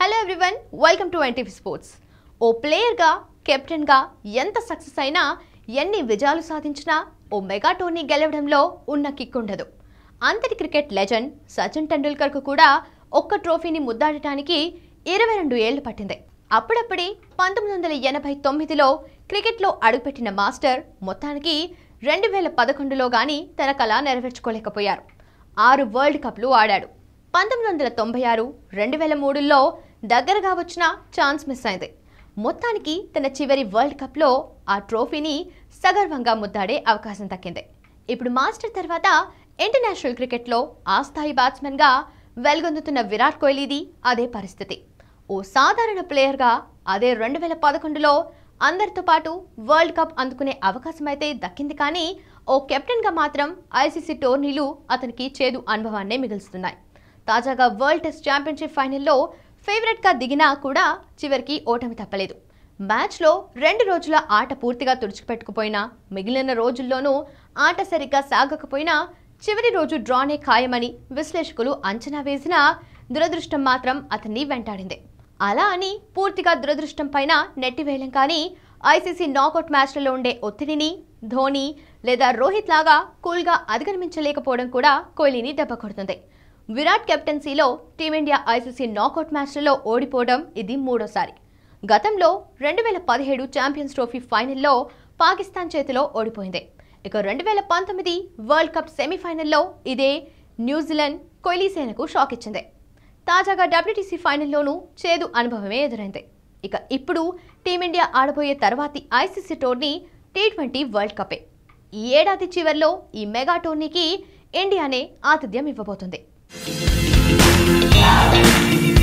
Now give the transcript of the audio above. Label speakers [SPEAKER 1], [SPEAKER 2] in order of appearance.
[SPEAKER 1] hello everyone welcome to NTV sports ఓ ప్లేయర్గా కెప్టెన్గా ఎంత సక్సెస్ అయినా ఎన్ని విజయాలు సాధించినా ఓ మెగా టోర్నీ గెలవడంలో ఉన్న కిక్ ఉండదు అంతటి క్రికెట్ లెజెండ్ సచిన్ టెండూల్కర్కు కూడా ఒక్క ట్రోఫీని ముద్దాడటానికి ఇరవై రెండు ఏళ్లు పట్టింది అప్పుడప్పుడే పంతొమ్మిది వందల ఎనభై తొమ్మిదిలో క్రికెట్లో అడుగుపెట్టిన మాస్టర్ మొత్తానికి రెండు వేల పదకొండులో కానీ తన కళ నెరవేర్చుకోలేకపోయారు ఆరు వరల్డ్ కప్లు ఆడాడు పంతొమ్మిది వందల తొంభై ఆరు రెండు వేల మూడులో దగ్గరగా వచ్చిన ఛాన్స్ మిస్ అయింది మొత్తానికి తన చివరి వరల్డ్ కప్లో ఆ ట్రోఫీని సగర్వంగా ముద్దాడే అవకాశం దక్కింది ఇప్పుడు మాస్టర్ తర్వాత ఇంటర్నేషనల్ క్రికెట్లో ఆ స్థాయి బ్యాట్స్మెన్గా వెలుగొందుతున్న విరాట్ కోహ్లీది అదే పరిస్థితి ఓ సాధారణ ప్లేయర్గా అదే రెండు వేల పదకొండులో అందరితో పాటు వరల్డ్ కప్ అందుకునే అవకాశం అయితే దక్కింది కానీ ఓ కెప్టెన్గా మాత్రం ఐసీసీ టోర్నీలు అతనికి చేదు అనుభవాన్నే మిగులుస్తున్నాయి తాజాగా వరల్డ్ టెస్ట్ ఛాంపియన్షిప్ ఫైనల్లో ఫేవరెట్గా దిగినా కూడా చివరికి ఓటమి తప్పలేదు మ్యాచ్లో రెండు రోజుల ఆట పూర్తిగా తుడిచిపెట్టుకుపోయినా మిగిలిన రోజుల్లోనూ ఆట సరిగ్గా సాగకపోయినా చివరి రోజు డ్రానే ఖాయమని విశ్లేషకులు అంచనా వేసినా దురదృష్టం మాత్రం అతన్ని వెంటాడింది అలా అని పూర్తిగా దురదృష్టం పైన నెట్టివేయలేం కానీ ఐసీసీ నాకౌట్ మ్యాచ్లలో ఉండే ఒత్తిడిని ధోని లేదా రోహిత్ లాగా కూల్గా అధిగమించలేకపోవడం కూడా కోహ్లీని దెబ్బ కొడుతుంది విరాట్ కెప్టెన్సీలో టీమిండియా ఐసీసీ నాకౌట్ మ్యాచ్లలో ఓడిపోవడం ఇది మూడోసారి గతంలో రెండు వేల పదిహేడు ఛాంపియన్స్ ట్రోఫీ ఫైనల్లో పాకిస్తాన్ చేతిలో ఓడిపోయింది ఇక రెండు వేల పంతొమ్మిది వరల్డ్ కప్ సెమీఫైనల్లో ఇదే న్యూజిలాండ్ కొయిలీసేనకు షాక్ ఇచ్చింది తాజాగా డబ్ల్యూటీసీ ఫైనల్లోనూ చేదు అనుభవమే ఎదురైంది ఇక ఇప్పుడు టీమిండియా ఆడబోయే తర్వాతి ICC tourney T twenty World Cup ఈ ఏడాది చివరిలో ఈ మెగా టోర్నీకి ఇండియానే ఆతిథ్యం ఇవ్వబోతుంది Música